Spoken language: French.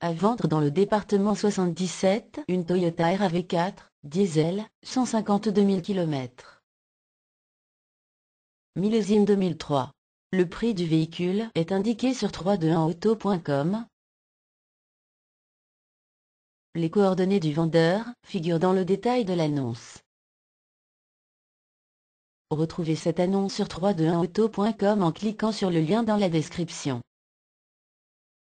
À vendre dans le département 77, une Toyota RAV4, diesel, 152 000 km. Millésime 2003. Le prix du véhicule est indiqué sur 321auto.com. Les coordonnées du vendeur figurent dans le détail de l'annonce. Retrouvez cette annonce sur 321auto.com en cliquant sur le lien dans la description.